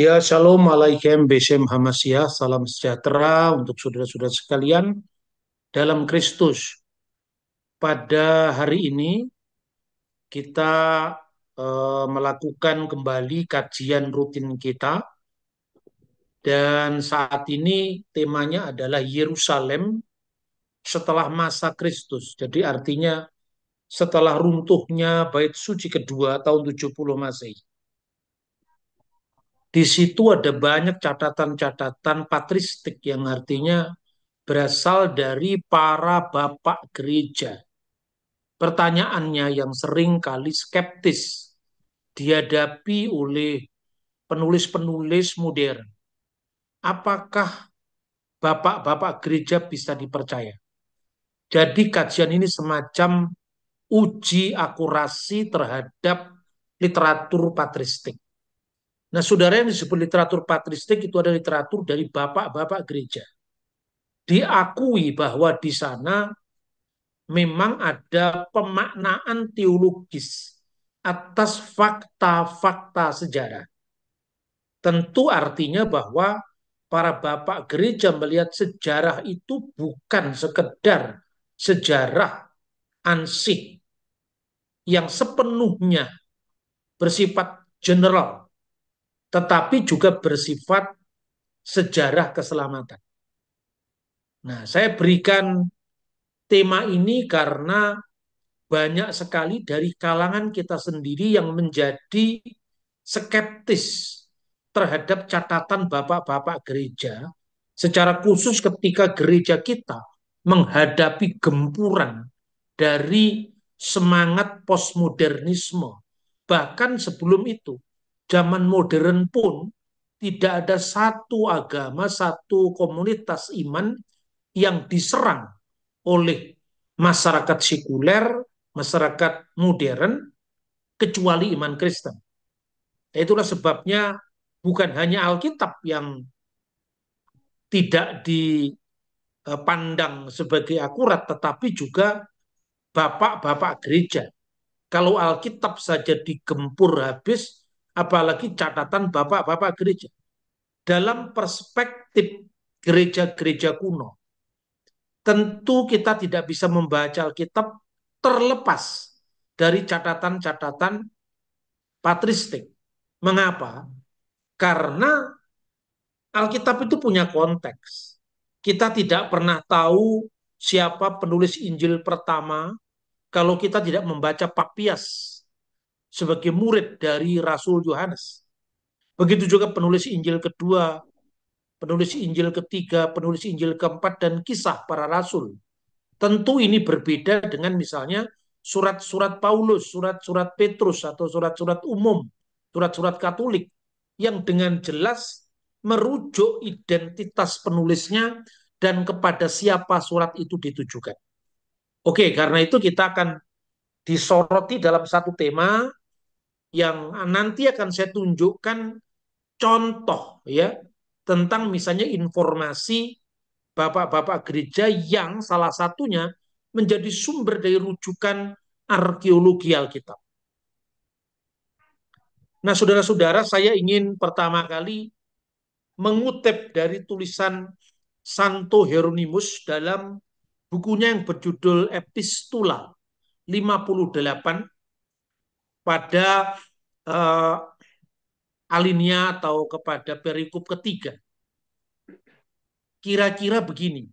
Ya, shalom alaikum besem hamasya, salam sejahtera untuk saudara-saudara sekalian dalam Kristus. Pada hari ini kita eh, melakukan kembali kajian rutin kita dan saat ini temanya adalah Yerusalem setelah masa Kristus. Jadi artinya setelah runtuhnya bait suci kedua tahun 70 Masehi di situ ada banyak catatan-catatan patristik yang artinya berasal dari para bapak gereja. Pertanyaannya yang sering kali skeptis dihadapi oleh penulis-penulis modern. Apakah bapak-bapak gereja bisa dipercaya? Jadi kajian ini semacam uji akurasi terhadap literatur patristik. Nah, saudara yang disebut literatur patristik itu adalah literatur dari bapak-bapak gereja. Diakui bahwa di sana memang ada pemaknaan teologis atas fakta-fakta sejarah. Tentu artinya bahwa para bapak gereja melihat sejarah itu bukan sekedar sejarah ansih yang sepenuhnya bersifat general tetapi juga bersifat sejarah keselamatan. Nah, saya berikan tema ini karena banyak sekali dari kalangan kita sendiri yang menjadi skeptis terhadap catatan bapak-bapak gereja, secara khusus ketika gereja kita menghadapi gempuran dari semangat postmodernisme, bahkan sebelum itu zaman modern pun tidak ada satu agama, satu komunitas iman yang diserang oleh masyarakat sekuler, masyarakat modern, kecuali iman Kristen. Itulah sebabnya bukan hanya Alkitab yang tidak dipandang sebagai akurat, tetapi juga bapak-bapak gereja. Kalau Alkitab saja digempur habis, apalagi catatan bapak-bapak gereja. Dalam perspektif gereja-gereja kuno, tentu kita tidak bisa membaca Alkitab terlepas dari catatan-catatan patristik. Mengapa? Karena Alkitab itu punya konteks. Kita tidak pernah tahu siapa penulis Injil pertama kalau kita tidak membaca Papias sebagai murid dari Rasul Yohanes. Begitu juga penulis Injil kedua, penulis Injil ketiga, penulis Injil keempat, dan kisah para rasul. Tentu ini berbeda dengan misalnya surat-surat Paulus, surat-surat Petrus, atau surat-surat umum, surat-surat Katolik, yang dengan jelas merujuk identitas penulisnya dan kepada siapa surat itu ditujukan. Oke, karena itu kita akan disoroti dalam satu tema yang nanti akan saya tunjukkan contoh ya tentang misalnya informasi bapak-bapak gereja yang salah satunya menjadi sumber dari rujukan arkeologi Alkitab. Nah, saudara-saudara, saya ingin pertama kali mengutip dari tulisan Santo Hieronymus dalam bukunya yang berjudul Epistula 58 pada uh, eh, alinia atau kepada perikop ketiga. Kira-kira begini,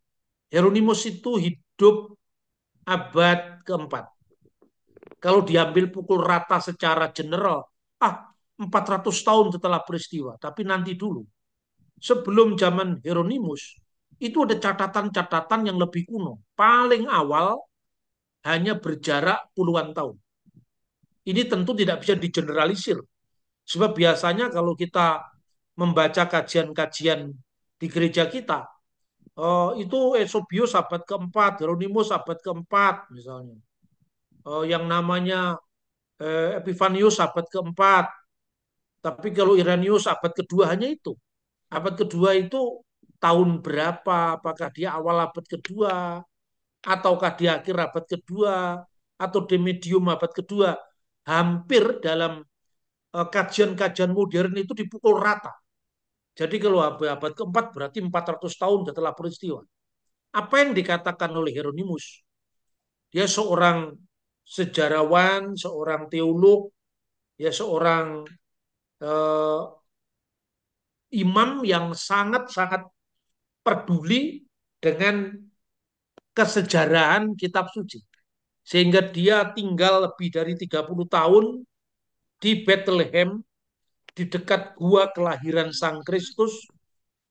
Heronimus itu hidup abad keempat. Kalau diambil pukul rata secara general, ah 400 tahun setelah peristiwa, tapi nanti dulu. Sebelum zaman Heronimus, itu ada catatan-catatan yang lebih kuno. Paling awal hanya berjarak puluhan tahun. Ini tentu tidak bisa digeneralisir. Sebab biasanya kalau kita membaca kajian-kajian di gereja kita, uh, itu Esobius abad keempat, Geronimo abad keempat misalnya. Uh, yang namanya uh, eh, Epifanius abad keempat. Tapi kalau Iranius abad kedua hanya itu. Abad kedua itu tahun berapa, apakah dia awal abad kedua, ataukah di akhir abad kedua, atau di medium abad kedua hampir dalam eh, kajian-kajian modern itu dipukul rata. Jadi kalau abad keempat berarti 400 tahun setelah peristiwa. Apa yang dikatakan oleh Hieronymus? Dia seorang sejarawan, seorang teolog, ya seorang eh, imam yang sangat-sangat peduli dengan kesejarahan kitab suci sehingga dia tinggal lebih dari 30 tahun di Bethlehem di dekat gua kelahiran Sang Kristus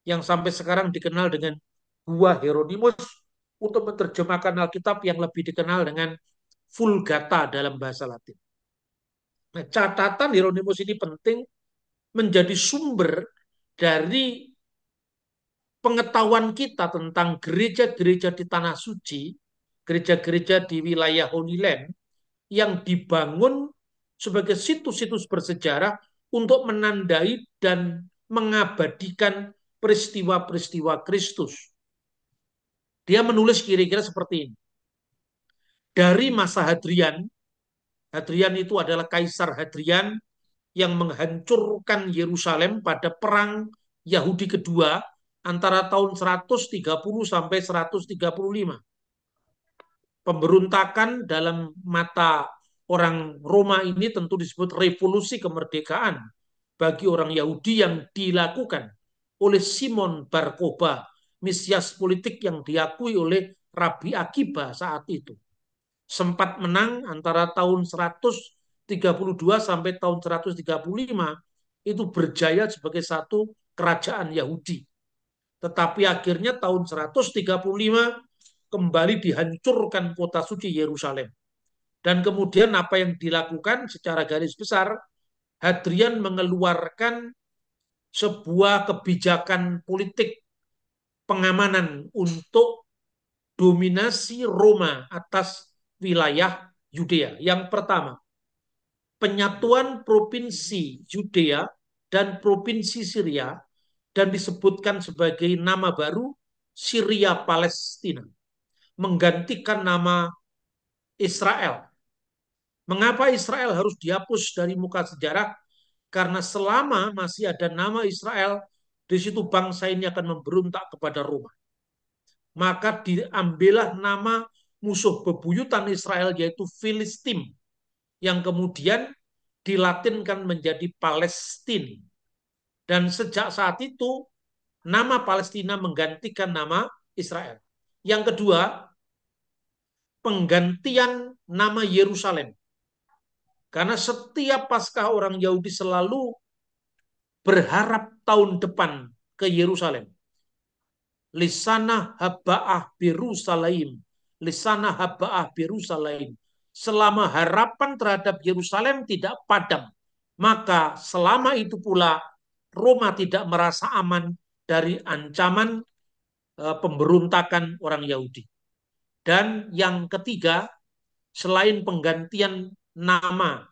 yang sampai sekarang dikenal dengan gua Hieronymus untuk menerjemahkan Alkitab yang lebih dikenal dengan Vulgata dalam bahasa Latin. Nah, catatan Hieronymus ini penting menjadi sumber dari pengetahuan kita tentang gereja-gereja di tanah suci gereja-gereja di wilayah Holy Land yang dibangun sebagai situs-situs bersejarah untuk menandai dan mengabadikan peristiwa-peristiwa Kristus. Dia menulis kira-kira seperti ini. Dari masa Hadrian, Hadrian itu adalah Kaisar Hadrian yang menghancurkan Yerusalem pada perang Yahudi kedua antara tahun 130 sampai 135 pemberontakan dalam mata orang Roma ini tentu disebut revolusi kemerdekaan bagi orang Yahudi yang dilakukan oleh Simon Barkoba, misias politik yang diakui oleh Rabi Akiba saat itu. Sempat menang antara tahun 132 sampai tahun 135 itu berjaya sebagai satu kerajaan Yahudi. Tetapi akhirnya tahun 135 kembali dihancurkan kota suci Yerusalem. Dan kemudian apa yang dilakukan secara garis besar, Hadrian mengeluarkan sebuah kebijakan politik pengamanan untuk dominasi Roma atas wilayah Yudea. Yang pertama, penyatuan provinsi Yudea dan provinsi Syria dan disebutkan sebagai nama baru Syria Palestina menggantikan nama Israel. Mengapa Israel harus dihapus dari muka sejarah? Karena selama masih ada nama Israel, di situ bangsa ini akan memberontak kepada Roma. Maka diambillah nama musuh bebuyutan Israel yaitu Filistim yang kemudian dilatinkan menjadi Palestina. Dan sejak saat itu nama Palestina menggantikan nama Israel. Yang kedua, penggantian nama Yerusalem. Karena setiap Paskah orang Yahudi selalu berharap tahun depan ke Yerusalem. Lisana haba'ah birusalaim. Lisana haba'ah birusalaim. Selama harapan terhadap Yerusalem tidak padam, maka selama itu pula Roma tidak merasa aman dari ancaman eh, pemberontakan orang Yahudi. Dan yang ketiga, selain penggantian nama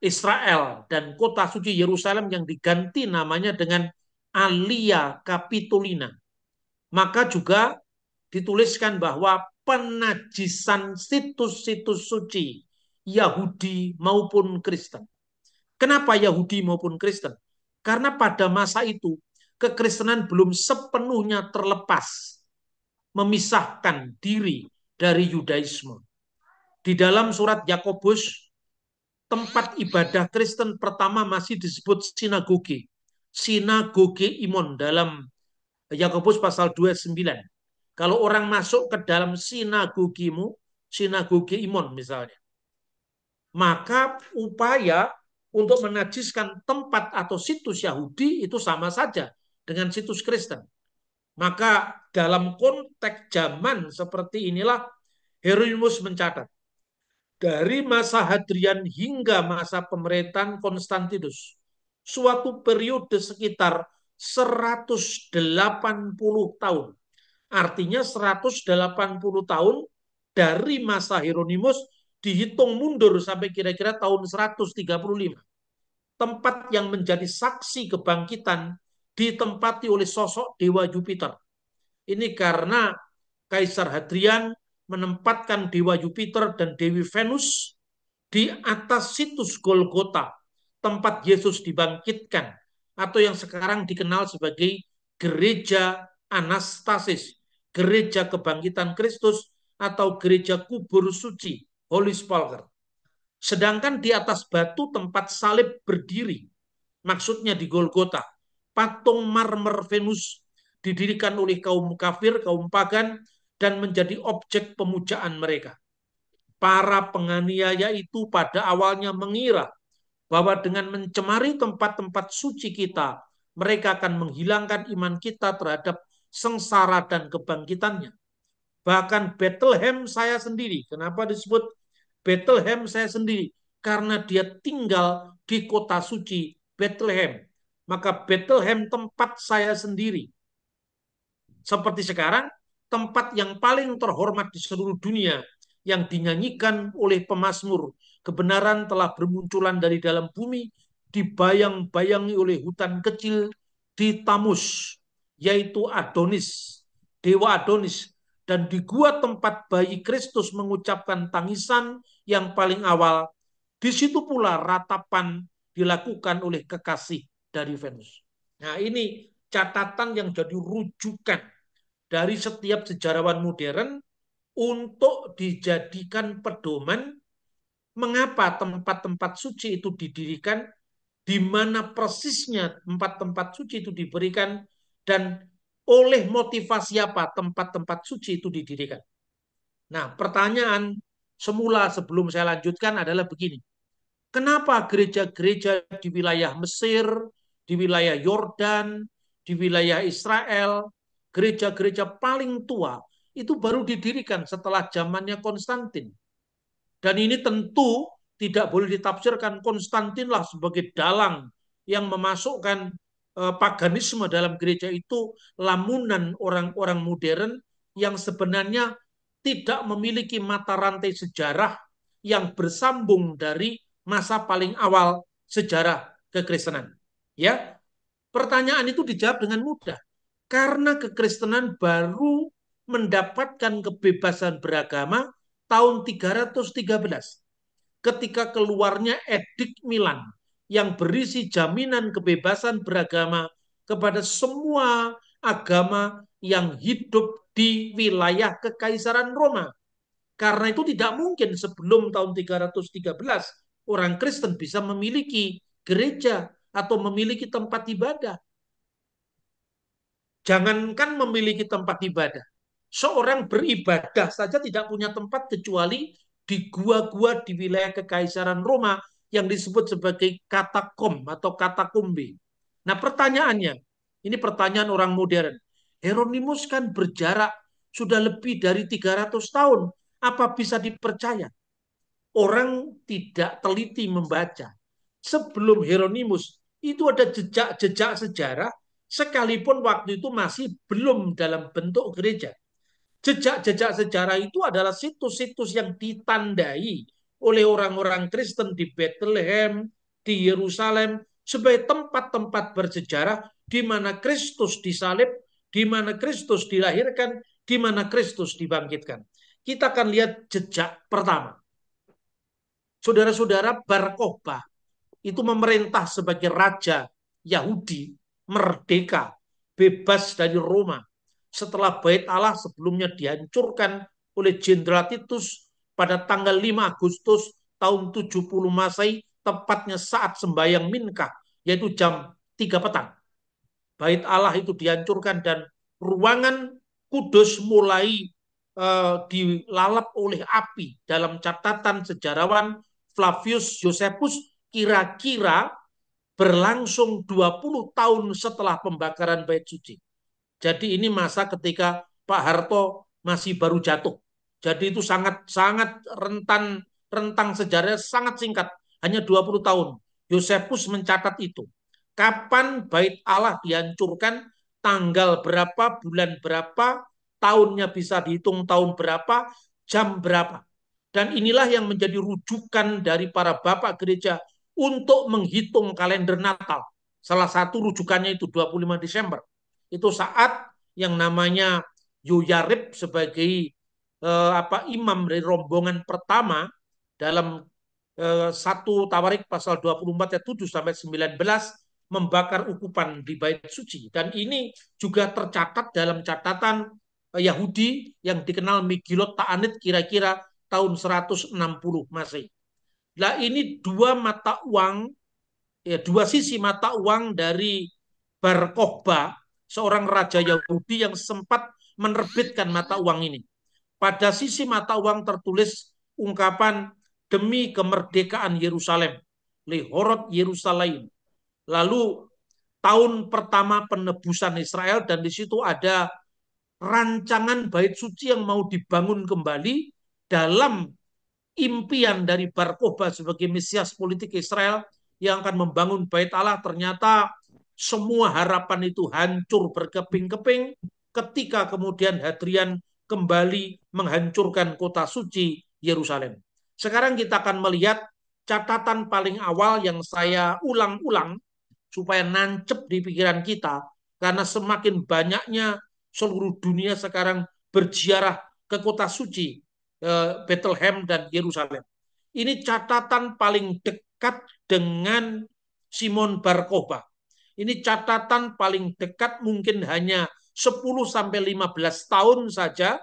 Israel dan kota suci Yerusalem yang diganti namanya dengan Alia Kapitulina, maka juga dituliskan bahwa penajisan situs-situs suci Yahudi maupun Kristen. Kenapa Yahudi maupun Kristen? Karena pada masa itu kekristenan belum sepenuhnya terlepas memisahkan diri dari Yudaisme. Di dalam surat Yakobus, tempat ibadah Kristen pertama masih disebut sinagoge. Sinagoge Imon dalam Yakobus pasal 29. Kalau orang masuk ke dalam sinagogimu, sinagoge Imon misalnya, maka upaya untuk menajiskan tempat atau situs Yahudi itu sama saja dengan situs Kristen. Maka dalam konteks zaman seperti inilah Hieronymus mencatat dari masa Hadrian hingga masa pemerintahan Konstantinus, suatu periode sekitar 180 tahun. Artinya 180 tahun dari masa Hieronymus dihitung mundur sampai kira-kira tahun 135. Tempat yang menjadi saksi kebangkitan ditempati oleh sosok dewa Jupiter. Ini karena Kaisar Hadrian menempatkan dewa Jupiter dan dewi Venus di atas situs Golgota, tempat Yesus dibangkitkan atau yang sekarang dikenal sebagai gereja Anastasis, gereja kebangkitan Kristus atau gereja kubur suci, Holy Spalker. Sedangkan di atas batu tempat salib berdiri, maksudnya di Golgota, patung marmer Venus didirikan oleh kaum kafir, kaum pagan, dan menjadi objek pemujaan mereka. Para penganiaya itu pada awalnya mengira bahwa dengan mencemari tempat-tempat suci kita, mereka akan menghilangkan iman kita terhadap sengsara dan kebangkitannya. Bahkan Bethlehem saya sendiri, kenapa disebut Bethlehem saya sendiri? Karena dia tinggal di kota suci Bethlehem maka Bethlehem tempat saya sendiri. Seperti sekarang, tempat yang paling terhormat di seluruh dunia yang dinyanyikan oleh pemazmur. Kebenaran telah bermunculan dari dalam bumi, dibayang-bayangi oleh hutan kecil di Tamus, yaitu Adonis, Dewa Adonis, dan di gua tempat bayi Kristus mengucapkan tangisan yang paling awal. Di situ pula ratapan dilakukan oleh kekasih dari Venus. Nah ini catatan yang jadi rujukan dari setiap sejarawan modern untuk dijadikan pedoman mengapa tempat-tempat suci itu didirikan, di mana persisnya tempat-tempat suci itu diberikan, dan oleh motivasi apa tempat-tempat suci itu didirikan. Nah, pertanyaan semula sebelum saya lanjutkan adalah begini. Kenapa gereja-gereja di wilayah Mesir, di wilayah Yordan, di wilayah Israel, gereja-gereja paling tua itu baru didirikan setelah zamannya Konstantin. Dan ini tentu tidak boleh ditafsirkan Konstantinlah sebagai dalang yang memasukkan e, paganisme dalam gereja itu lamunan orang-orang modern yang sebenarnya tidak memiliki mata rantai sejarah yang bersambung dari masa paling awal sejarah kekristenan ya pertanyaan itu dijawab dengan mudah karena kekristenan baru mendapatkan kebebasan beragama tahun 313 ketika keluarnya edik Milan yang berisi jaminan kebebasan beragama kepada semua agama yang hidup di wilayah kekaisaran Roma. Karena itu tidak mungkin sebelum tahun 313 orang Kristen bisa memiliki gereja atau memiliki tempat ibadah. Jangankan memiliki tempat ibadah. Seorang beribadah saja tidak punya tempat kecuali di gua-gua di wilayah kekaisaran Roma yang disebut sebagai katakom atau katakumbi. Nah pertanyaannya, ini pertanyaan orang modern. Hieronymus kan berjarak sudah lebih dari 300 tahun. Apa bisa dipercaya? Orang tidak teliti membaca. Sebelum Hieronymus itu ada jejak-jejak sejarah sekalipun waktu itu masih belum dalam bentuk gereja. Jejak-jejak sejarah itu adalah situs-situs yang ditandai oleh orang-orang Kristen di Bethlehem, di Yerusalem sebagai tempat-tempat bersejarah di mana Kristus disalib, di mana Kristus dilahirkan, di mana Kristus dibangkitkan. Kita akan lihat jejak pertama. Saudara-saudara, Bar Kokbah itu memerintah sebagai raja Yahudi merdeka, bebas dari Roma. Setelah bait Allah sebelumnya dihancurkan oleh Jenderal Titus pada tanggal 5 Agustus tahun 70 Masehi, tepatnya saat sembahyang Minka yaitu jam 3 petang. Bait Allah itu dihancurkan dan ruangan kudus mulai uh, dilalap oleh api dalam catatan sejarawan Flavius Josephus kira-kira berlangsung 20 tahun setelah pembakaran Bait Suci. Jadi ini masa ketika Pak Harto masih baru jatuh. Jadi itu sangat sangat rentan rentang sejarah sangat singkat, hanya 20 tahun. Yosefus mencatat itu. Kapan bait Allah dihancurkan, tanggal berapa, bulan berapa, tahunnya bisa dihitung tahun berapa, jam berapa. Dan inilah yang menjadi rujukan dari para bapak gereja untuk menghitung kalender Natal. Salah satu rujukannya itu 25 Desember. Itu saat yang namanya Yuyarib sebagai eh, apa imam dari rombongan pertama dalam eh, satu Tawarik pasal 24 ayat 7 sampai 19 membakar ukupan di bait suci dan ini juga tercatat dalam catatan eh, Yahudi yang dikenal Megilot Ta'anit kira-kira tahun 160 Masehi. Nah ini dua mata uang, ya dua sisi mata uang dari Bar Kokhba, seorang raja Yahudi yang sempat menerbitkan mata uang ini. Pada sisi mata uang tertulis ungkapan demi kemerdekaan Yerusalem, lihorot Yerusalem. Lalu tahun pertama penebusan Israel dan di situ ada rancangan bait suci yang mau dibangun kembali dalam impian dari Bar Barkoba sebagai Mesias politik Israel yang akan membangun bait Allah ternyata semua harapan itu hancur berkeping-keping ketika kemudian Hadrian kembali menghancurkan kota suci Yerusalem. Sekarang kita akan melihat catatan paling awal yang saya ulang-ulang supaya nancep di pikiran kita karena semakin banyaknya seluruh dunia sekarang berziarah ke kota suci Eh, Bethlehem dan Yerusalem. Ini catatan paling dekat dengan Simon Barkoba. Ini catatan paling dekat mungkin hanya 10 sampai 15 tahun saja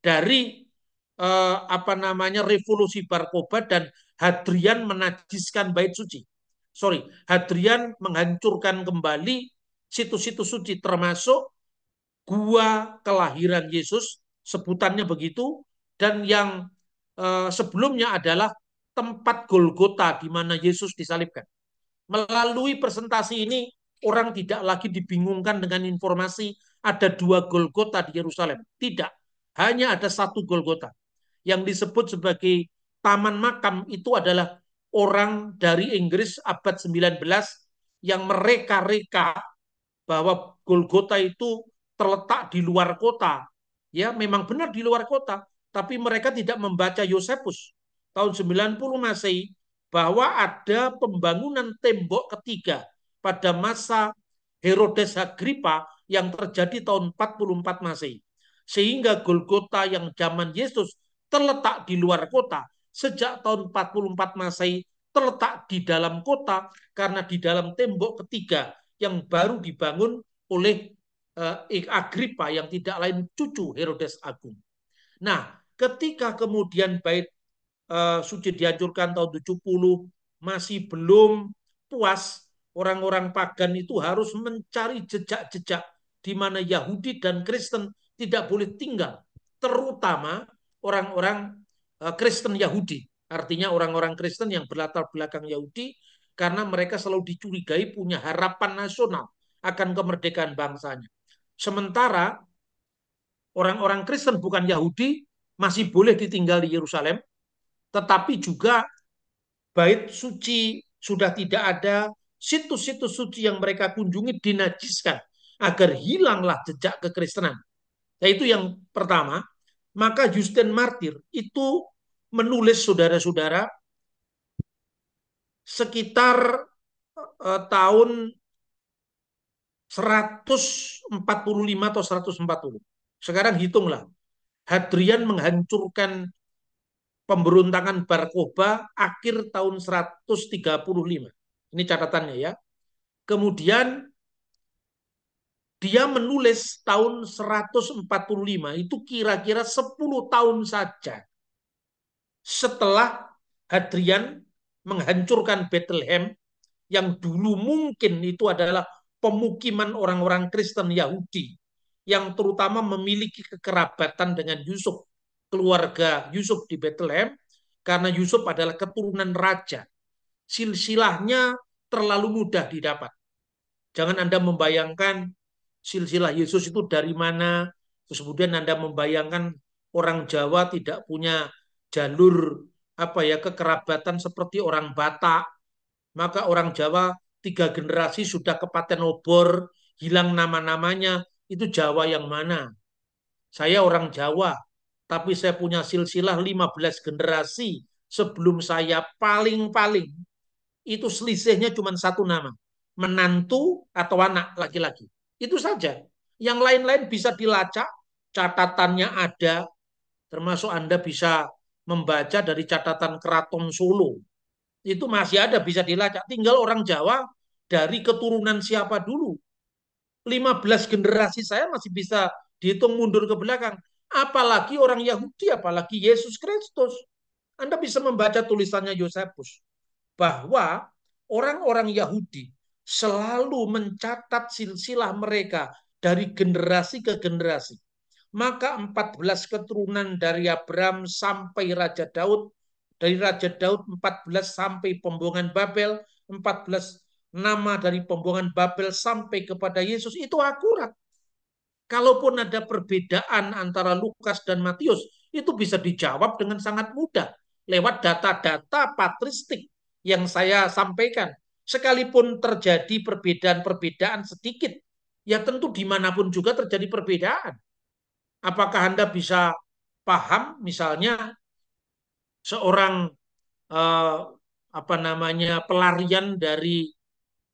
dari eh, apa namanya revolusi Barkoba dan Hadrian menajiskan bait suci. Sorry, Hadrian menghancurkan kembali situs-situs suci termasuk gua kelahiran Yesus, sebutannya begitu, dan yang eh, sebelumnya adalah tempat Golgota di mana Yesus disalibkan. Melalui presentasi ini orang tidak lagi dibingungkan dengan informasi ada dua Golgota di Yerusalem. Tidak, hanya ada satu Golgota. Yang disebut sebagai Taman Makam itu adalah orang dari Inggris abad 19 yang mereka-reka bahwa Golgota itu terletak di luar kota. Ya, memang benar di luar kota, tapi mereka tidak membaca Yosefus tahun 90 Masehi bahwa ada pembangunan tembok ketiga pada masa Herodes Agripa yang terjadi tahun 44 Masehi. Sehingga Golgota yang zaman Yesus terletak di luar kota sejak tahun 44 Masehi terletak di dalam kota karena di dalam tembok ketiga yang baru dibangun oleh eh, Agripa yang tidak lain cucu Herodes Agung. Nah, ketika kemudian bait uh, suci dihancurkan tahun 70 masih belum puas orang-orang pagan itu harus mencari jejak-jejak di mana Yahudi dan Kristen tidak boleh tinggal, terutama orang-orang eh, Kristen Yahudi. Artinya orang-orang Kristen yang berlatar belakang Yahudi karena mereka selalu dicurigai punya harapan nasional akan kemerdekaan bangsanya. Sementara orang-orang Kristen bukan Yahudi masih boleh ditinggal di Yerusalem, tetapi juga bait suci sudah tidak ada, situs-situs suci yang mereka kunjungi dinajiskan agar hilanglah jejak kekristenan. Nah, Itu yang pertama, maka Justin Martyr itu menulis saudara-saudara sekitar eh, tahun 145 atau 140. Sekarang hitunglah. Hadrian menghancurkan pemberontakan Barkoba akhir tahun 135. Ini catatannya ya. Kemudian dia menulis tahun 145 itu kira-kira 10 tahun saja setelah Hadrian menghancurkan Bethlehem yang dulu mungkin itu adalah pemukiman orang-orang Kristen Yahudi yang terutama memiliki kekerabatan dengan Yusuf, keluarga Yusuf di Bethlehem, karena Yusuf adalah keturunan raja. Silsilahnya terlalu mudah didapat. Jangan Anda membayangkan silsilah Yesus itu dari mana, terus kemudian Anda membayangkan orang Jawa tidak punya jalur apa ya kekerabatan seperti orang Batak, maka orang Jawa tiga generasi sudah kepaten obor, hilang nama-namanya, itu Jawa yang mana? Saya orang Jawa, tapi saya punya silsilah 15 generasi sebelum saya paling-paling. Itu selisihnya cuma satu nama. Menantu atau anak laki-laki. Itu saja. Yang lain-lain bisa dilacak, catatannya ada. Termasuk Anda bisa membaca dari catatan Keraton Solo. Itu masih ada bisa dilacak. Tinggal orang Jawa dari keturunan siapa dulu 15 generasi saya masih bisa dihitung mundur ke belakang. Apalagi orang Yahudi, apalagi Yesus Kristus. Anda bisa membaca tulisannya Yosefus. Bahwa orang-orang Yahudi selalu mencatat silsilah mereka dari generasi ke generasi. Maka 14 keturunan dari Abraham sampai Raja Daud, dari Raja Daud 14 sampai pembuangan Babel, 14 nama dari pembuangan Babel sampai kepada Yesus itu akurat. Kalaupun ada perbedaan antara Lukas dan Matius, itu bisa dijawab dengan sangat mudah lewat data-data patristik yang saya sampaikan. Sekalipun terjadi perbedaan-perbedaan sedikit, ya tentu dimanapun juga terjadi perbedaan. Apakah Anda bisa paham misalnya seorang eh, apa namanya pelarian dari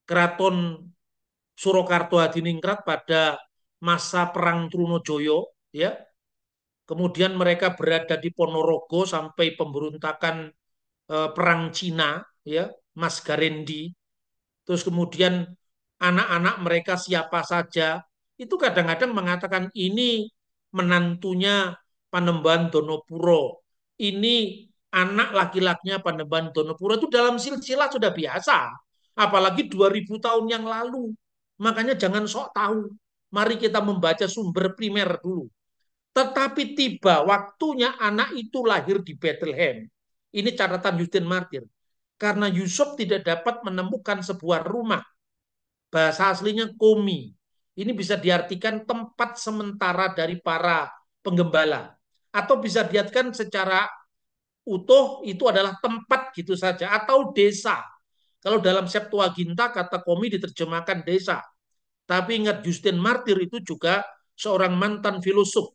Keraton Surakarta Adiningrat pada masa Perang Trunojoyo ya. Kemudian mereka berada di Ponorogo sampai pemberontakan eh, perang Cina ya, Mas Garendi. Terus kemudian anak-anak mereka siapa saja itu kadang-kadang mengatakan ini menantunya Panembahan Donopuro, ini anak laki-lakinya Panembahan Donopuro itu dalam silsilah sudah biasa. Apalagi 2000 tahun yang lalu. Makanya jangan sok tahu. Mari kita membaca sumber primer dulu. Tetapi tiba waktunya anak itu lahir di Bethlehem. Ini catatan Justin Martir. Karena Yusuf tidak dapat menemukan sebuah rumah. Bahasa aslinya komi. Ini bisa diartikan tempat sementara dari para penggembala. Atau bisa diartikan secara utuh itu adalah tempat gitu saja. Atau desa. Kalau dalam Septuaginta kata komi diterjemahkan desa. Tapi ingat Justin Martyr itu juga seorang mantan filosof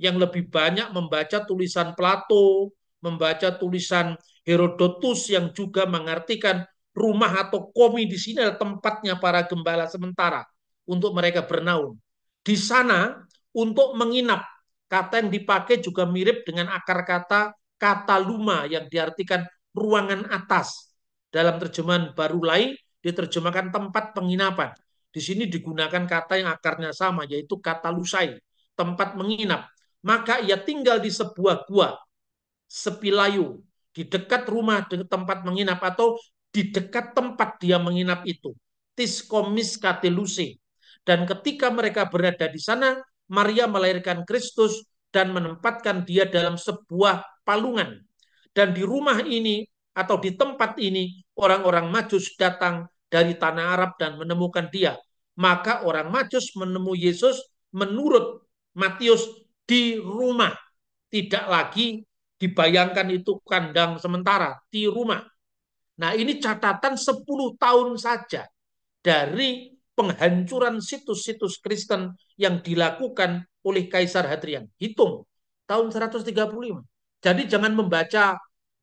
yang lebih banyak membaca tulisan Plato, membaca tulisan Herodotus yang juga mengartikan rumah atau komi di sini adalah tempatnya para gembala sementara untuk mereka bernaung. Di sana untuk menginap, kata yang dipakai juga mirip dengan akar kata kata luma yang diartikan ruangan atas dalam terjemahan baru lain, diterjemahkan tempat penginapan. Di sini digunakan kata yang akarnya sama, yaitu kata lusai, tempat menginap. Maka ia tinggal di sebuah gua, sepilayu, di dekat rumah di tempat menginap atau di dekat tempat dia menginap itu. Tiskomis katilusi. Dan ketika mereka berada di sana, Maria melahirkan Kristus dan menempatkan dia dalam sebuah palungan. Dan di rumah ini atau di tempat ini orang-orang Majus datang dari tanah Arab dan menemukan dia. Maka orang Majus menemui Yesus menurut Matius di rumah. Tidak lagi dibayangkan itu kandang sementara, di rumah. Nah ini catatan 10 tahun saja dari penghancuran situs-situs Kristen yang dilakukan oleh Kaisar Hadrian. Hitung tahun 135. Jadi jangan membaca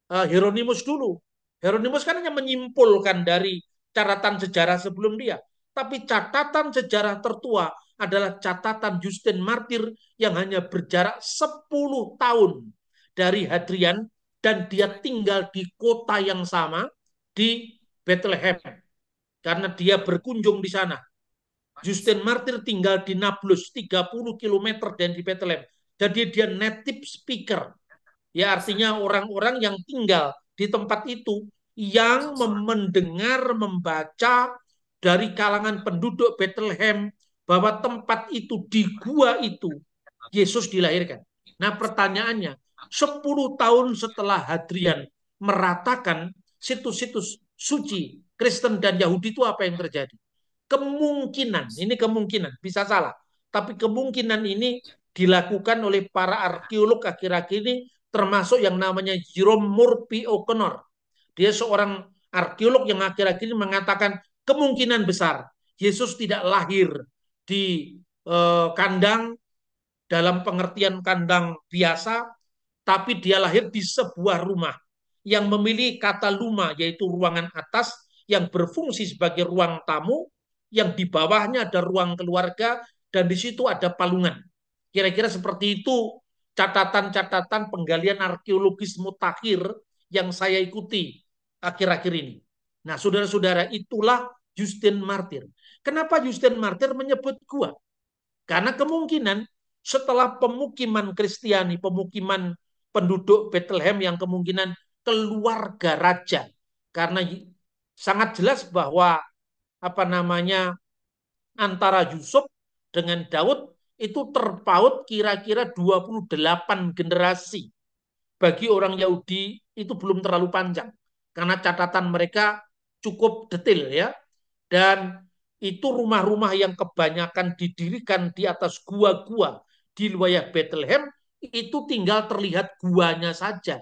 eh, Hieronymus dulu. Hieronymus kan hanya menyimpulkan dari catatan sejarah sebelum dia. Tapi catatan sejarah tertua adalah catatan Justin Martyr yang hanya berjarak 10 tahun dari Hadrian dan dia tinggal di kota yang sama di Bethlehem karena dia berkunjung di sana. Justin Martyr tinggal di Nablus 30 km dan di Bethlehem. Jadi dia native speaker. Ya artinya orang-orang yang tinggal di tempat itu yang mendengar membaca dari kalangan penduduk Bethlehem bahwa tempat itu di gua itu Yesus dilahirkan. Nah pertanyaannya, 10 tahun setelah Hadrian meratakan situs-situs suci Kristen dan Yahudi itu apa yang terjadi? Kemungkinan, ini kemungkinan, bisa salah. Tapi kemungkinan ini dilakukan oleh para arkeolog akhir-akhir ini termasuk yang namanya Jerome Murphy O'Connor. Dia seorang arkeolog yang akhir-akhir ini mengatakan kemungkinan besar Yesus tidak lahir di eh, kandang dalam pengertian kandang biasa, tapi dia lahir di sebuah rumah yang memilih kata luma yaitu ruangan atas yang berfungsi sebagai ruang tamu, yang di bawahnya ada ruang keluarga dan di situ ada palungan. Kira-kira seperti itu catatan-catatan penggalian arkeologis mutakhir yang saya ikuti akhir-akhir ini. Nah, saudara-saudara, itulah Justin Martyr. Kenapa Justin Martyr menyebut gua? Karena kemungkinan setelah pemukiman Kristiani, pemukiman penduduk Bethlehem yang kemungkinan keluarga raja. Karena sangat jelas bahwa apa namanya antara Yusuf dengan Daud itu terpaut kira-kira 28 generasi. Bagi orang Yahudi itu belum terlalu panjang karena catatan mereka cukup detail ya. Dan itu rumah-rumah yang kebanyakan didirikan di atas gua-gua di wilayah Bethlehem itu tinggal terlihat guanya saja.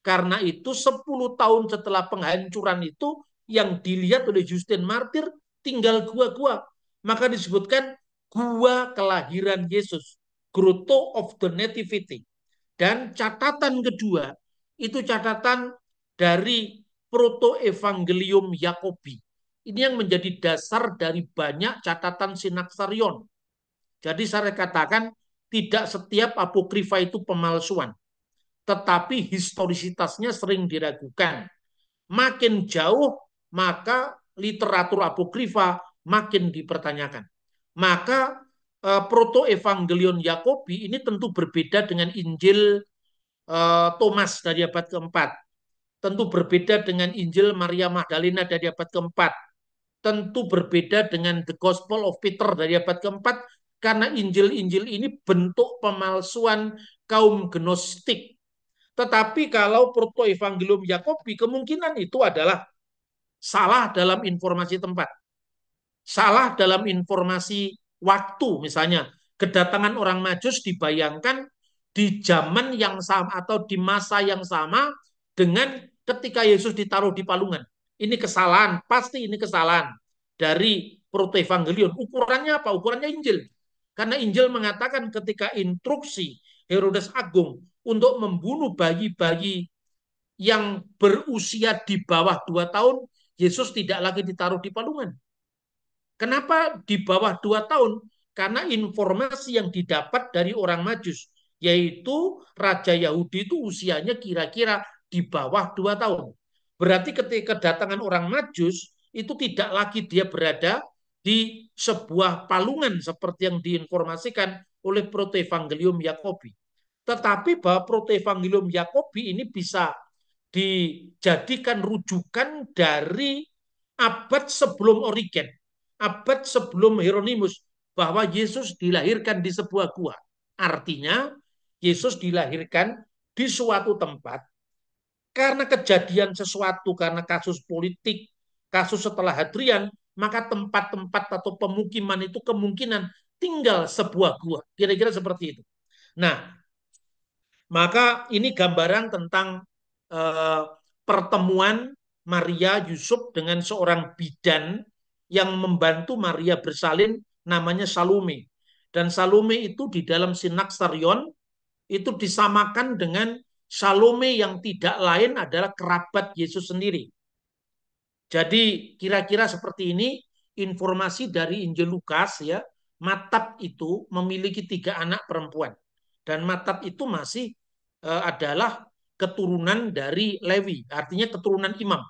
Karena itu 10 tahun setelah penghancuran itu yang dilihat oleh Justin Martyr tinggal gua-gua. Maka disebutkan gua kelahiran Yesus, grotto of the nativity. Dan catatan kedua itu catatan dari Proto Evangelium Yakobi. Ini yang menjadi dasar dari banyak catatan Sinaksarion. Jadi saya katakan tidak setiap apokrifa itu pemalsuan. Tetapi historisitasnya sering diragukan. Makin jauh maka literatur apokrifa makin dipertanyakan maka uh, eh, proto evangelion Yakobi ini tentu berbeda dengan Injil uh, Thomas dari abad keempat, tentu berbeda dengan Injil Maria Magdalena dari abad keempat, tentu berbeda dengan The Gospel of Peter dari abad keempat karena Injil-Injil ini bentuk pemalsuan kaum gnostik. Tetapi kalau proto evangelium Yakobi kemungkinan itu adalah salah dalam informasi tempat salah dalam informasi waktu misalnya kedatangan orang majus dibayangkan di zaman yang sama atau di masa yang sama dengan ketika Yesus ditaruh di palungan. Ini kesalahan, pasti ini kesalahan dari protevangelion Ukurannya apa? Ukurannya Injil. Karena Injil mengatakan ketika instruksi Herodes Agung untuk membunuh bayi-bayi yang berusia di bawah dua tahun, Yesus tidak lagi ditaruh di palungan. Kenapa di bawah dua tahun? Karena informasi yang didapat dari orang Majus, yaitu Raja Yahudi itu usianya kira-kira di bawah dua tahun. Berarti ketika kedatangan orang Majus, itu tidak lagi dia berada di sebuah palungan seperti yang diinformasikan oleh Protevangelium Yakobi. Tetapi bahwa Protevangelium Yakobi ini bisa dijadikan rujukan dari abad sebelum Origen abad sebelum Hieronymus bahwa Yesus dilahirkan di sebuah gua. Artinya Yesus dilahirkan di suatu tempat karena kejadian sesuatu karena kasus politik, kasus setelah Hadrian, maka tempat-tempat atau pemukiman itu kemungkinan tinggal sebuah gua. Kira-kira seperti itu. Nah, maka ini gambaran tentang eh, pertemuan Maria Yusuf dengan seorang bidan yang membantu Maria bersalin namanya Salome. Dan Salome itu di dalam Sinaksarion itu disamakan dengan Salome yang tidak lain adalah kerabat Yesus sendiri. Jadi kira-kira seperti ini informasi dari Injil Lukas ya, Matat itu memiliki tiga anak perempuan dan Matat itu masih eh, adalah keturunan dari Lewi, artinya keturunan imam.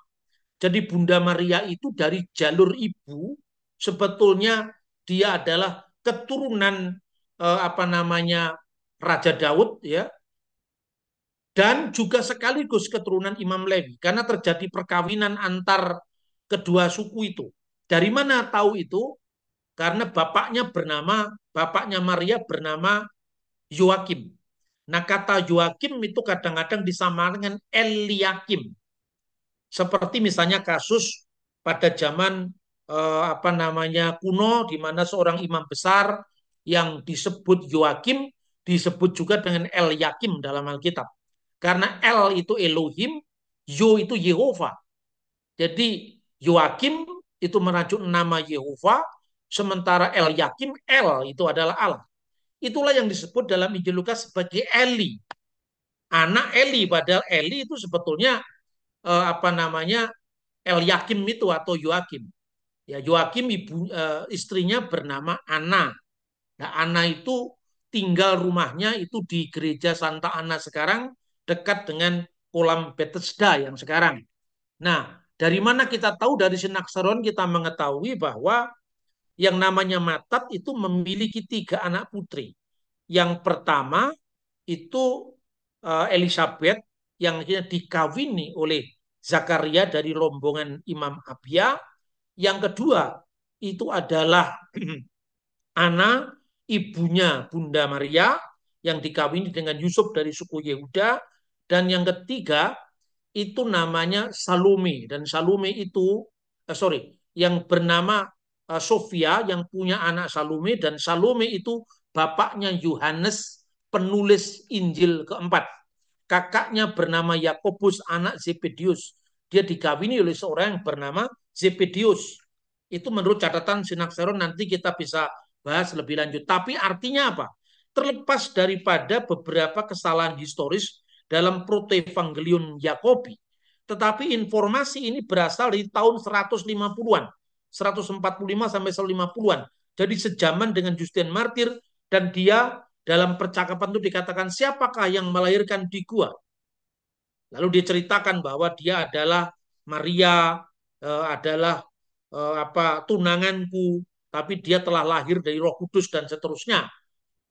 Jadi Bunda Maria itu dari jalur ibu sebetulnya dia adalah keturunan eh, apa namanya Raja Daud ya dan juga sekaligus keturunan Imam Lewi karena terjadi perkawinan antar kedua suku itu. Dari mana tahu itu? Karena bapaknya bernama bapaknya Maria bernama Yoakim. Nah kata Yoakim itu kadang-kadang disamakan dengan Eliakim. Seperti misalnya kasus pada zaman eh, apa namanya kuno di mana seorang imam besar yang disebut Yoakim disebut juga dengan El Yakim dalam Alkitab. Karena El itu Elohim, Yo itu Yehova. Jadi Yoakim itu merajuk nama Yehova, sementara El Yakim, El itu adalah Allah. Itulah yang disebut dalam Injil Lukas sebagai Eli. Anak Eli, padahal Eli itu sebetulnya eh, apa namanya El Yakin itu atau Yuakin, Ya Yoakim ibu eh, istrinya bernama Anna, Nah, Ana itu tinggal rumahnya itu di gereja Santa Anna sekarang dekat dengan kolam Bethesda yang sekarang. Nah, dari mana kita tahu dari Sinaksaron kita mengetahui bahwa yang namanya Matat itu memiliki tiga anak putri. Yang pertama itu eh, Elizabeth yang akhirnya dikawini oleh Zakaria dari rombongan Imam Abia. Yang kedua itu adalah anak ibunya Bunda Maria yang dikawini dengan Yusuf dari suku Yehuda dan yang ketiga itu namanya Salome dan Salome itu eh, sorry yang bernama eh, Sofia yang punya anak Salome dan Salome itu bapaknya Yohanes penulis Injil keempat kakaknya bernama Yakobus anak Zebedius. Dia dikawini oleh seorang yang bernama Zebedius. Itu menurut catatan Sinaksaron nanti kita bisa bahas lebih lanjut. Tapi artinya apa? Terlepas daripada beberapa kesalahan historis dalam Protevangelion Yakobi, tetapi informasi ini berasal dari tahun 150-an, 145 sampai 150-an. Jadi sejaman dengan Justin Martyr dan dia dalam percakapan itu dikatakan siapakah yang melahirkan di gua. Lalu diceritakan bahwa dia adalah Maria, eh, adalah eh, apa tunanganku, tapi dia telah lahir dari Roh Kudus dan seterusnya.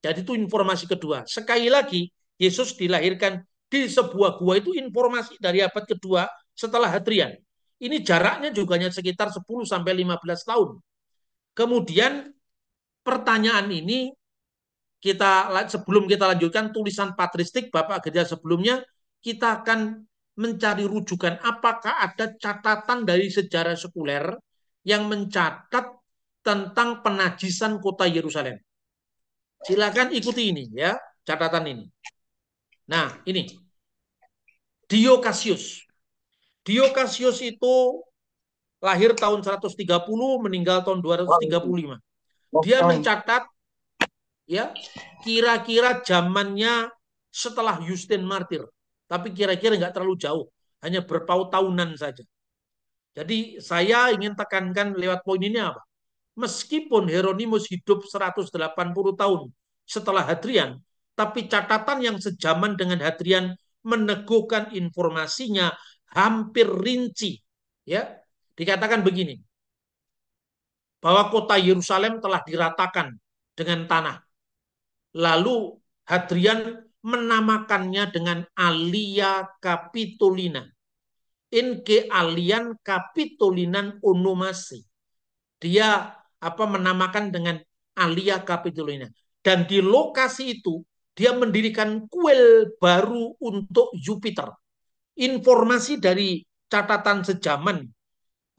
Jadi itu informasi kedua. Sekali lagi Yesus dilahirkan di sebuah gua itu informasi dari abad kedua setelah Hadrian. Ini jaraknya juga hanya sekitar 10 sampai 15 tahun. Kemudian pertanyaan ini kita sebelum kita lanjutkan tulisan patristik Bapak Gereja sebelumnya kita akan mencari rujukan apakah ada catatan dari sejarah sekuler yang mencatat tentang penajisan kota Yerusalem. Silakan ikuti ini ya, catatan ini. Nah, ini. Diokasius. Diokasius itu lahir tahun 130, meninggal tahun 235. Dia mencatat ya kira-kira zamannya setelah Justin Martyr, tapi kira-kira nggak terlalu jauh, hanya berpaut tahunan saja. Jadi saya ingin tekankan lewat poin ini apa? Meskipun Hieronymus hidup 180 tahun setelah Hadrian, tapi catatan yang sejaman dengan Hadrian meneguhkan informasinya hampir rinci. Ya, dikatakan begini bahwa kota Yerusalem telah diratakan dengan tanah Lalu Hadrian menamakannya dengan Alia Capitolina. Inke Alian Capitolinan Onomasi. Dia apa menamakan dengan Alia Capitolina. Dan di lokasi itu dia mendirikan kuil baru untuk Jupiter. Informasi dari catatan sejaman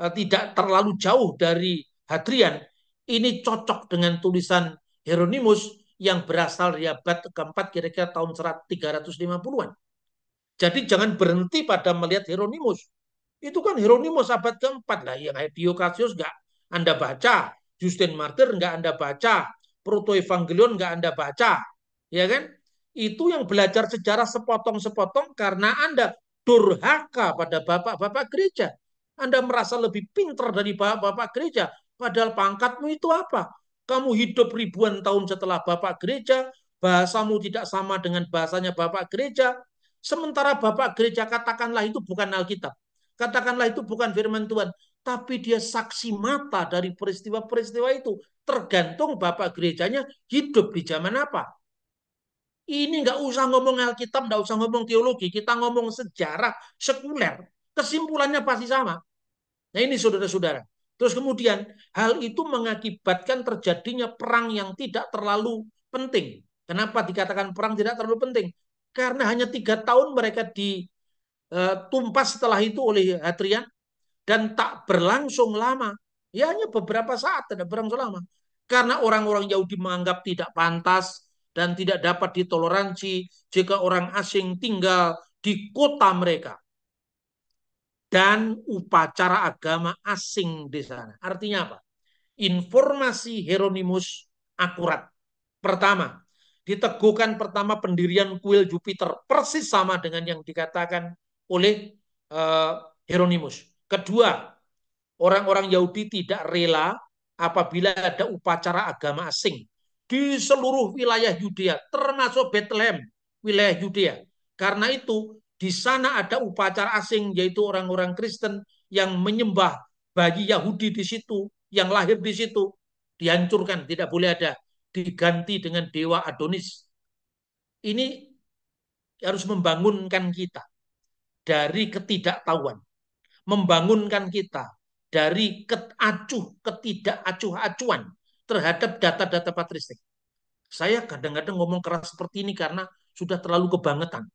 eh, tidak terlalu jauh dari Hadrian ini cocok dengan tulisan Hieronymus yang berasal dari abad keempat kira-kira tahun 350-an. Jadi jangan berhenti pada melihat Hieronymus. Itu kan Hieronymus abad keempat lah yang Hedio Cassius nggak Anda baca, Justin Martyr nggak Anda baca, Proto Evangelion nggak Anda baca, ya kan? Itu yang belajar sejarah sepotong-sepotong karena Anda durhaka pada bapak-bapak gereja. Anda merasa lebih pinter dari bapak-bapak gereja, padahal pangkatmu itu apa? Kamu hidup ribuan tahun setelah Bapak gereja, bahasamu tidak sama dengan bahasanya Bapak gereja. Sementara Bapak gereja katakanlah itu bukan Alkitab. Katakanlah itu bukan firman Tuhan. Tapi dia saksi mata dari peristiwa-peristiwa itu. Tergantung Bapak gerejanya hidup di zaman apa. Ini nggak usah ngomong Alkitab, nggak usah ngomong teologi. Kita ngomong sejarah sekuler. Kesimpulannya pasti sama. Nah ini saudara-saudara. Terus kemudian hal itu mengakibatkan terjadinya perang yang tidak terlalu penting. Kenapa dikatakan perang tidak terlalu penting? Karena hanya tiga tahun mereka ditumpas e, setelah itu oleh Hadrian dan tak berlangsung lama. Ya hanya beberapa saat tidak berlangsung lama. Karena orang-orang Yahudi menganggap tidak pantas dan tidak dapat ditoleransi jika orang asing tinggal di kota mereka dan upacara agama asing di sana. Artinya apa? Informasi Hieronymus akurat. Pertama, diteguhkan pertama pendirian kuil Jupiter persis sama dengan yang dikatakan oleh uh, Hieronymus. Kedua, orang-orang Yahudi tidak rela apabila ada upacara agama asing di seluruh wilayah Yudea, termasuk Bethlehem, wilayah Yudea. Karena itu, di sana ada upacara asing yaitu orang-orang Kristen yang menyembah bagi Yahudi di situ, yang lahir di situ, dihancurkan, tidak boleh ada, diganti dengan dewa Adonis. Ini harus membangunkan kita dari ketidaktahuan, membangunkan kita dari acuh, ketidakacuh-acuan terhadap data-data patristik. Saya kadang-kadang ngomong keras seperti ini karena sudah terlalu kebangetan.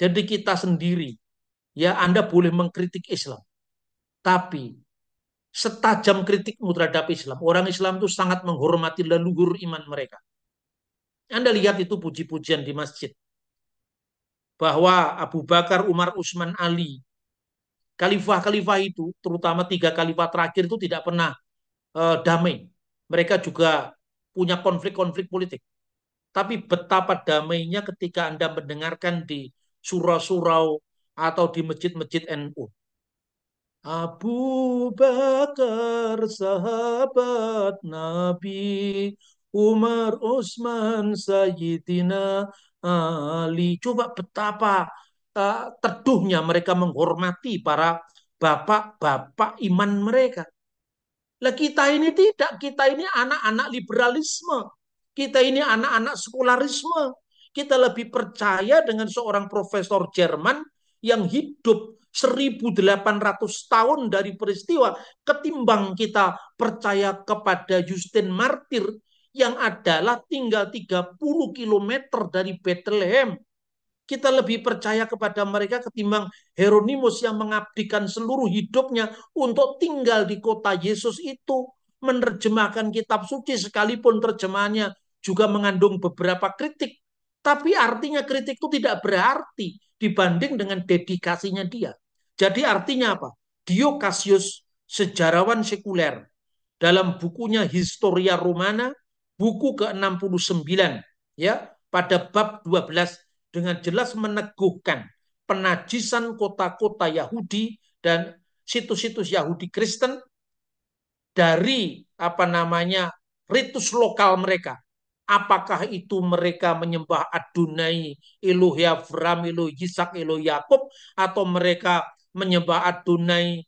Jadi kita sendiri, ya Anda boleh mengkritik Islam. Tapi setajam kritikmu terhadap Islam, orang Islam itu sangat menghormati leluhur iman mereka. Anda lihat itu puji-pujian di masjid. Bahwa Abu Bakar, Umar, Usman, Ali, Khalifah-khalifah itu, terutama tiga khalifah terakhir itu tidak pernah uh, damai. Mereka juga punya konflik-konflik politik. Tapi betapa damainya ketika Anda mendengarkan di surau-surau atau di masjid-masjid NU. Abu Bakar sahabat Nabi, Umar Utsman Sayyidina Ali. Coba betapa uh, teduhnya mereka menghormati para bapak-bapak iman mereka. Lah kita ini tidak, kita ini anak-anak liberalisme. Kita ini anak-anak sekularisme kita lebih percaya dengan seorang profesor Jerman yang hidup 1800 tahun dari peristiwa ketimbang kita percaya kepada Justin Martyr yang adalah tinggal 30 km dari Bethlehem. Kita lebih percaya kepada mereka ketimbang Heronimus yang mengabdikan seluruh hidupnya untuk tinggal di kota Yesus itu. Menerjemahkan kitab suci sekalipun terjemahannya juga mengandung beberapa kritik. Tapi artinya kritik itu tidak berarti dibanding dengan dedikasinya dia. Jadi artinya apa? Dio Cassius, sejarawan sekuler, dalam bukunya Historia Romana, buku ke-69, ya, pada bab 12 dengan jelas meneguhkan penajisan kota-kota Yahudi dan situs-situs Yahudi Kristen dari apa namanya ritus lokal mereka Apakah itu mereka menyembah Adunai, Iluh Yavram, Iluh Yisak, Iluh Yakub, atau mereka menyembah Adunai,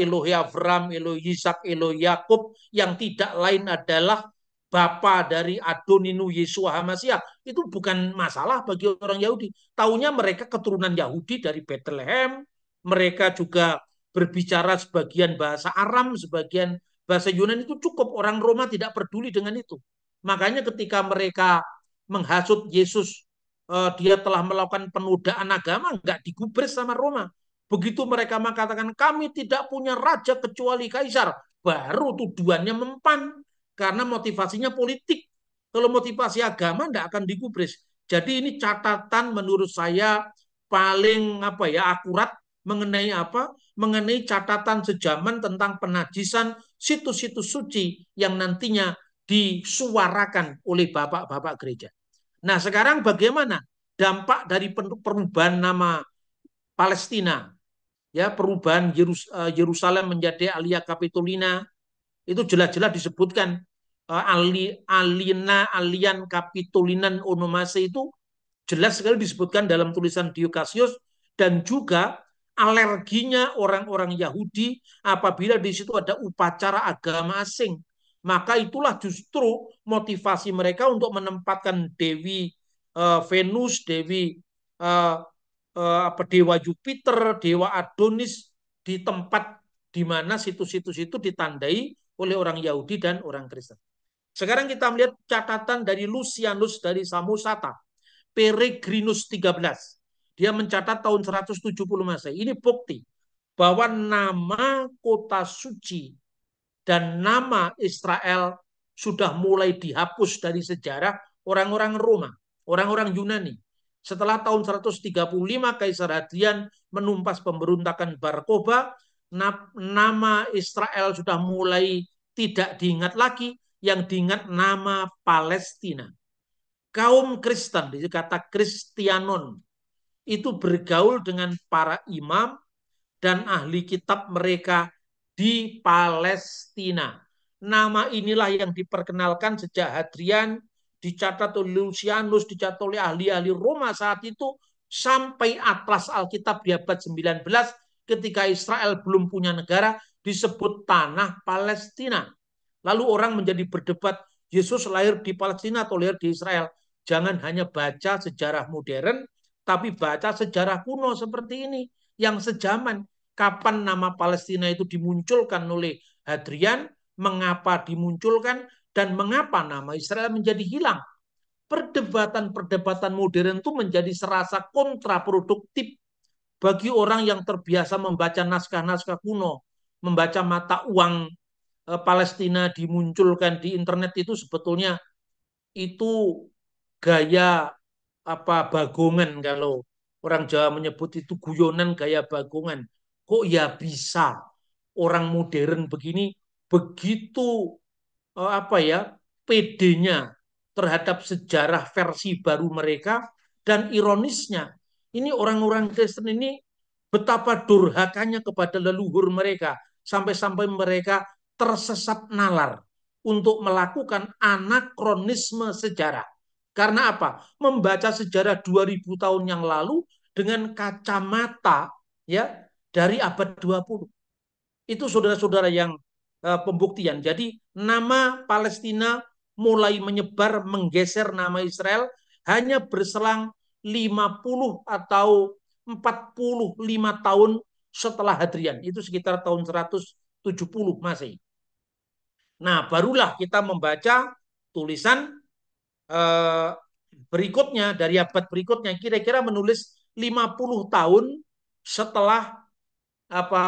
Iluh eh, Yavram, Iluh Yisak, Iluh Yakub yang tidak lain adalah bapa dari Adoninu Yesua Hamasiah itu bukan masalah bagi orang Yahudi. Tahunya mereka keturunan Yahudi dari Bethlehem, mereka juga berbicara sebagian bahasa Aram, sebagian bahasa Yunani itu cukup orang Roma tidak peduli dengan itu. Makanya ketika mereka menghasut Yesus, eh, dia telah melakukan penodaan agama, nggak digubris sama Roma. Begitu mereka mengatakan kami tidak punya raja kecuali kaisar, baru tuduhannya mempan karena motivasinya politik. Kalau motivasi agama tidak akan digubris. Jadi ini catatan menurut saya paling apa ya akurat mengenai apa? Mengenai catatan sejaman tentang penajisan situs-situs suci yang nantinya disuarakan oleh bapak-bapak gereja. Nah, sekarang bagaimana dampak dari perubahan nama Palestina? Ya, perubahan Yerus eh, Yerusalem menjadi Alia Kapitolina itu jelas-jelas disebutkan eh, ali, alina alian kapitolinan onomase itu jelas sekali disebutkan dalam tulisan Diokasius dan juga alerginya orang-orang Yahudi apabila di situ ada upacara agama asing maka itulah justru motivasi mereka untuk menempatkan Dewi uh, Venus, Dewi uh, uh, apa Dewa Jupiter, Dewa Adonis di tempat di mana situs-situs itu ditandai oleh orang Yahudi dan orang Kristen. Sekarang kita melihat catatan dari Lucianus dari Samosata, Peregrinus 13. Dia mencatat tahun 170 Masehi. Ini bukti bahwa nama kota suci dan nama Israel sudah mulai dihapus dari sejarah orang-orang Roma, orang-orang Yunani. Setelah tahun 135 Kaisar Hadrian menumpas pemberontakan Barkoba, nama Israel sudah mulai tidak diingat lagi, yang diingat nama Palestina. Kaum Kristen, di kata Kristianon, itu bergaul dengan para imam dan ahli kitab mereka di Palestina. Nama inilah yang diperkenalkan sejak Hadrian, dicatat oleh Lucianus, dicatat oleh ahli-ahli Roma saat itu sampai atlas Alkitab di abad 19 ketika Israel belum punya negara disebut tanah Palestina. Lalu orang menjadi berdebat, Yesus lahir di Palestina atau lahir di Israel. Jangan hanya baca sejarah modern, tapi baca sejarah kuno seperti ini, yang sejaman, kapan nama Palestina itu dimunculkan oleh Hadrian, mengapa dimunculkan, dan mengapa nama Israel menjadi hilang. Perdebatan-perdebatan modern itu menjadi serasa kontraproduktif bagi orang yang terbiasa membaca naskah-naskah kuno, membaca mata uang e, Palestina dimunculkan di internet itu sebetulnya itu gaya apa bagongan kalau orang Jawa menyebut itu guyonan gaya bagongan kok ya bisa orang modern begini begitu eh, apa ya pedenya terhadap sejarah versi baru mereka dan ironisnya ini orang-orang Kristen ini betapa durhakanya kepada leluhur mereka sampai-sampai mereka tersesat nalar untuk melakukan anakronisme sejarah. Karena apa? Membaca sejarah 2000 tahun yang lalu dengan kacamata ya dari abad 20. Itu saudara-saudara yang uh, pembuktian. Jadi nama Palestina mulai menyebar menggeser nama Israel hanya berselang 50 atau 45 tahun setelah Hadrian. Itu sekitar tahun 170 masih. Nah, barulah kita membaca tulisan eh, berikutnya dari abad berikutnya kira-kira menulis 50 tahun setelah apa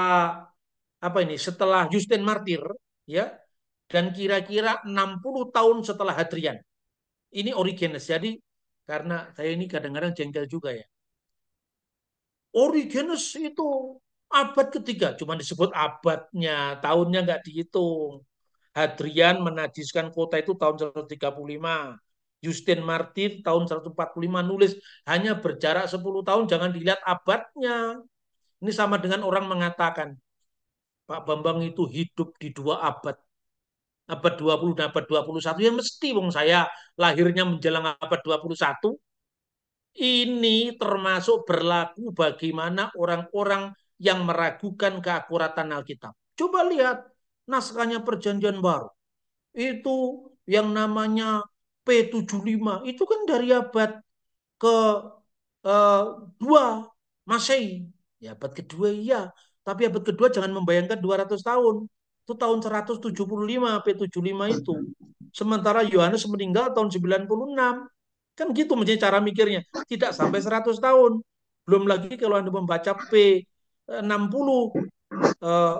apa ini setelah Justin Martyr ya dan kira-kira 60 tahun setelah Hadrian. Ini Origenes. Jadi karena saya ini kadang-kadang jengkel juga ya. Origenes itu abad ketiga, cuma disebut abadnya, tahunnya nggak dihitung. Hadrian menajiskan kota itu tahun 135. Justin Martyr tahun 145 nulis hanya berjarak 10 tahun jangan dilihat abadnya ini sama dengan orang mengatakan, Pak Bambang itu hidup di dua abad. Abad 20 dan abad 21. yang mesti wong saya lahirnya menjelang abad 21. Ini termasuk berlaku bagaimana orang-orang yang meragukan keakuratan Alkitab. Coba lihat naskahnya perjanjian baru. Itu yang namanya P75. Itu kan dari abad ke eh, dua Masehi. Ya, abad kedua iya, tapi abad kedua jangan membayangkan 200 tahun. Itu tahun 175 P75 itu. Sementara Yohanes meninggal tahun 96. Kan gitu menjadi cara mikirnya. Tidak sampai 100 tahun. Belum lagi kalau Anda membaca P60 eh,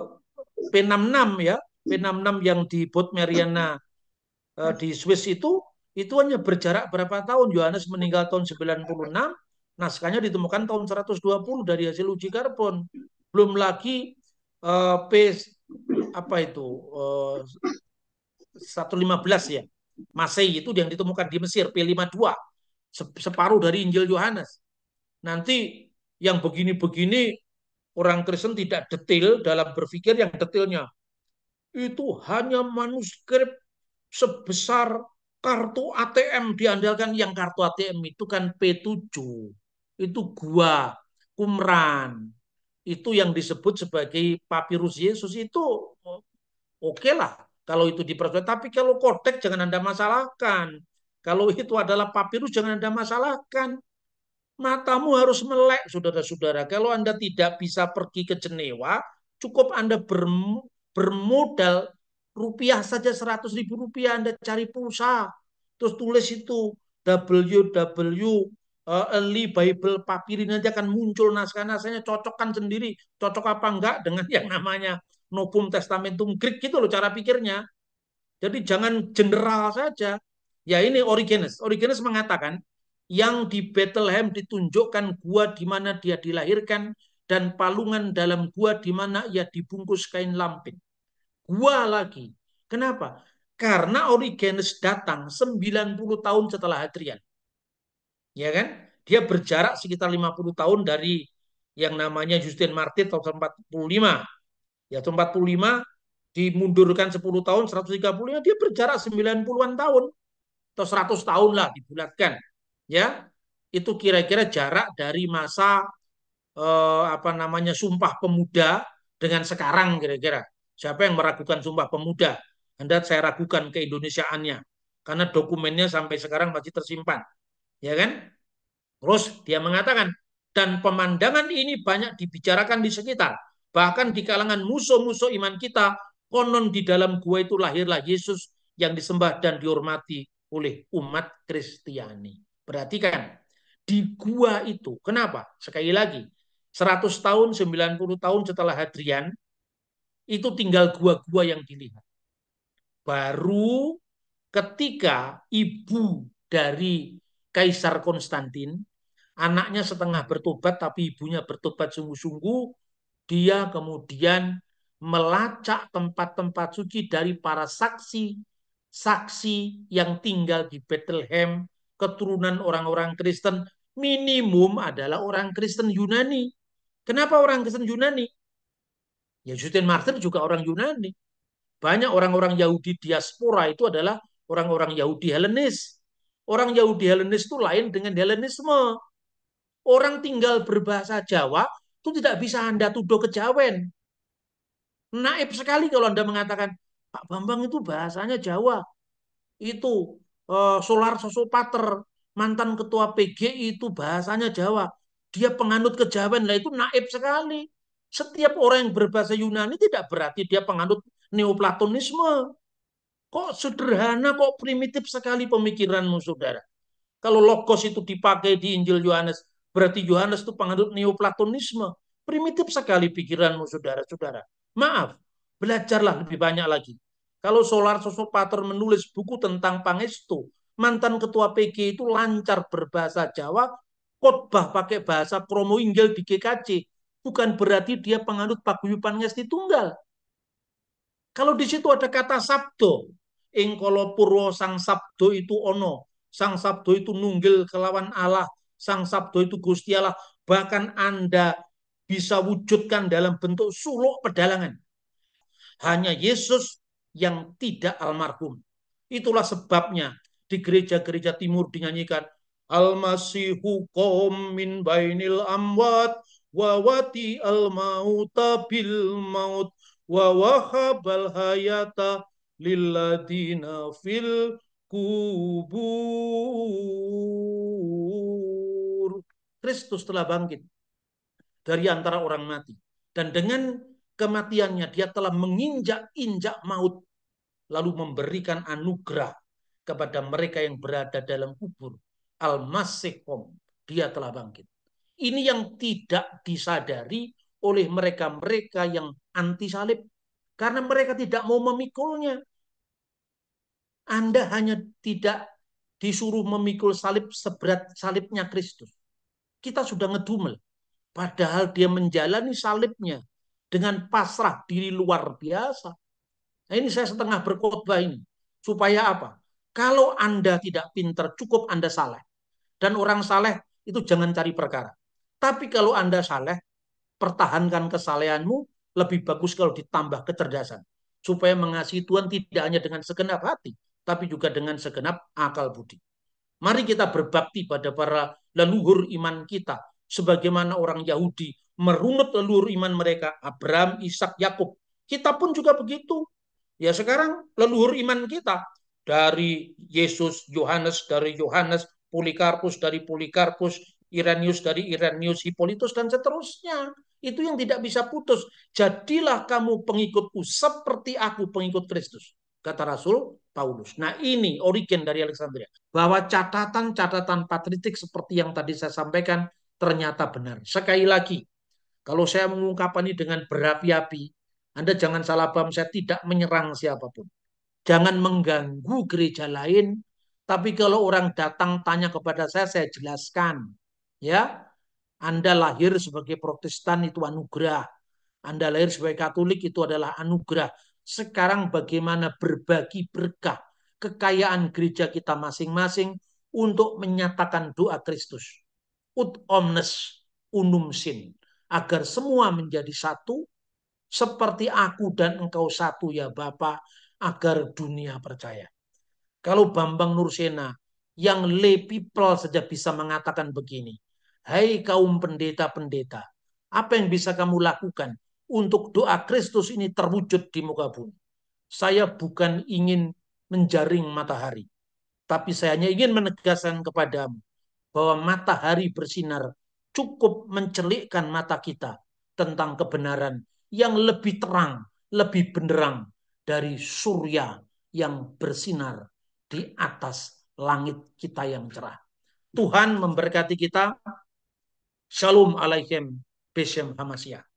P66 eh, ya, P66 yang di Bot Mariana eh, di Swiss itu itu hanya berjarak berapa tahun Yohanes meninggal tahun 96 naskahnya ditemukan tahun 120 dari hasil uji karbon. Belum lagi uh, P apa itu uh, eh, 115 ya. Masehi itu yang ditemukan di Mesir P52 separuh dari Injil Yohanes. Nanti yang begini-begini orang Kristen tidak detail dalam berpikir yang detailnya itu hanya manuskrip sebesar kartu ATM diandalkan yang kartu ATM itu kan P7 itu gua kumran Itu yang disebut sebagai papirus Yesus itu oke okay lah kalau itu dipercaya Tapi kalau kodek jangan Anda masalahkan. Kalau itu adalah papirus jangan Anda masalahkan. Matamu harus melek, saudara-saudara. Kalau Anda tidak bisa pergi ke Jenewa, cukup Anda bermodal rupiah saja 100 ribu rupiah Anda cari pulsa. Terus tulis itu www early eh, Bible papirin aja akan muncul naskah-naskahnya cocokkan sendiri, cocok apa enggak dengan yang namanya Novum Testamentum Greek gitu loh cara pikirnya. Jadi jangan general saja. Ya ini Origenes. Origenes mengatakan yang di Bethlehem ditunjukkan gua di mana dia dilahirkan dan palungan dalam gua di mana ia dibungkus kain lampin. Gua lagi. Kenapa? Karena Origenes datang 90 tahun setelah Hadrian ya kan? Dia berjarak sekitar 50 tahun dari yang namanya Justin Martin tahun 45. Ya, tahun 45 dimundurkan 10 tahun 130 ya dia berjarak 90-an tahun atau 100 tahun lah dibulatkan. Ya. Itu kira-kira jarak dari masa eh, apa namanya Sumpah Pemuda dengan sekarang kira-kira. Siapa yang meragukan Sumpah Pemuda? Anda saya ragukan keindonesiaannya karena dokumennya sampai sekarang masih tersimpan ya kan? Terus dia mengatakan dan pemandangan ini banyak dibicarakan di sekitar, bahkan di kalangan musuh-musuh iman kita, konon di dalam gua itu lahirlah Yesus yang disembah dan dihormati oleh umat Kristiani. Perhatikan, di gua itu. Kenapa? Sekali lagi, 100 tahun, 90 tahun setelah Hadrian, itu tinggal gua-gua yang dilihat. Baru ketika ibu dari Kaisar Konstantin, anaknya setengah bertobat tapi ibunya bertobat sungguh-sungguh, dia kemudian melacak tempat-tempat suci dari para saksi, saksi yang tinggal di Bethlehem, keturunan orang-orang Kristen, minimum adalah orang Kristen Yunani. Kenapa orang Kristen Yunani? Ya Justin Martyr juga orang Yunani. Banyak orang-orang Yahudi diaspora itu adalah orang-orang Yahudi Helenis. Orang Yahudi Helenis itu lain dengan Helenisme. Orang tinggal berbahasa Jawa itu tidak bisa Anda tuduh kejawen. Naib sekali kalau Anda mengatakan, Pak Bambang itu bahasanya Jawa. Itu uh, Solar Sosopater, mantan ketua PGI itu bahasanya Jawa. Dia penganut kejawen, lah itu naib sekali. Setiap orang yang berbahasa Yunani tidak berarti dia penganut Neoplatonisme. Kok sederhana, kok primitif sekali pemikiranmu, saudara. Kalau logos itu dipakai di Injil Yohanes, berarti Yohanes itu penganut neoplatonisme. Primitif sekali pikiranmu, saudara-saudara. Maaf, belajarlah lebih banyak lagi. Kalau Solar Sosok Pater menulis buku tentang Pangestu, mantan ketua PG itu lancar berbahasa Jawa, khotbah pakai bahasa Kromo Inggil di GKC. Bukan berarti dia penganut Pak ngesti tunggal. Kalau di situ ada kata sabdo, ing kala purwa sang sabdo itu ono sang sabdo itu nunggil kelawan Allah sang sabdo itu Gusti Allah bahkan Anda bisa wujudkan dalam bentuk suluk pedalangan hanya Yesus yang tidak almarhum itulah sebabnya di gereja-gereja timur dinyanyikan Al-Masihu min bainil amwat wawati al-mauta bil maut wa wahabal hayata lilladina fil kubur. Kristus telah bangkit dari antara orang mati. Dan dengan kematiannya dia telah menginjak-injak maut. Lalu memberikan anugerah kepada mereka yang berada dalam kubur. Al-Masih Dia telah bangkit. Ini yang tidak disadari oleh mereka-mereka yang anti salib karena mereka tidak mau memikulnya. Anda hanya tidak disuruh memikul salib seberat salibnya Kristus. Kita sudah ngedumel. Padahal dia menjalani salibnya dengan pasrah diri luar biasa. Nah ini saya setengah berkhotbah ini. Supaya apa? Kalau Anda tidak pintar cukup Anda saleh. Dan orang saleh itu jangan cari perkara. Tapi kalau Anda saleh, pertahankan kesalehanmu lebih bagus kalau ditambah kecerdasan. Supaya mengasihi Tuhan tidak hanya dengan segenap hati, tapi juga dengan segenap akal budi. Mari kita berbakti pada para leluhur iman kita, sebagaimana orang Yahudi merunut leluhur iman mereka, Abraham, Ishak, Yakub. Kita pun juga begitu. Ya sekarang leluhur iman kita dari Yesus, Yohanes, dari Yohanes, Polikarpus, dari Polikarpus, Irenius dari Irenius, Hipolitus, dan seterusnya. Itu yang tidak bisa putus. Jadilah kamu pengikutku seperti aku pengikut Kristus. Kata Rasul Paulus. Nah ini origen dari Alexandria. Bahwa catatan-catatan patritik seperti yang tadi saya sampaikan ternyata benar. Sekali lagi, kalau saya mengungkapkan ini dengan berapi-api, Anda jangan salah paham, saya tidak menyerang siapapun. Jangan mengganggu gereja lain, tapi kalau orang datang tanya kepada saya, saya jelaskan. Ya, anda lahir sebagai Protestan itu anugerah. Anda lahir sebagai Katolik itu adalah anugerah. Sekarang bagaimana berbagi berkah kekayaan gereja kita masing-masing untuk menyatakan doa Kristus. Ut omnes unum sin. Agar semua menjadi satu seperti aku dan engkau satu ya Bapa agar dunia percaya. Kalau Bambang Nursena yang lebih people saja bisa mengatakan begini. Hai kaum pendeta-pendeta, apa yang bisa kamu lakukan untuk doa Kristus ini terwujud di muka bumi? Saya bukan ingin menjaring matahari, tapi saya hanya ingin menegaskan kepadamu bahwa matahari bersinar cukup mencelikkan mata kita tentang kebenaran yang lebih terang, lebih benderang dari surya yang bersinar di atas langit kita yang cerah. Tuhan memberkati kita Shalom alaikum bisim Hamasiah.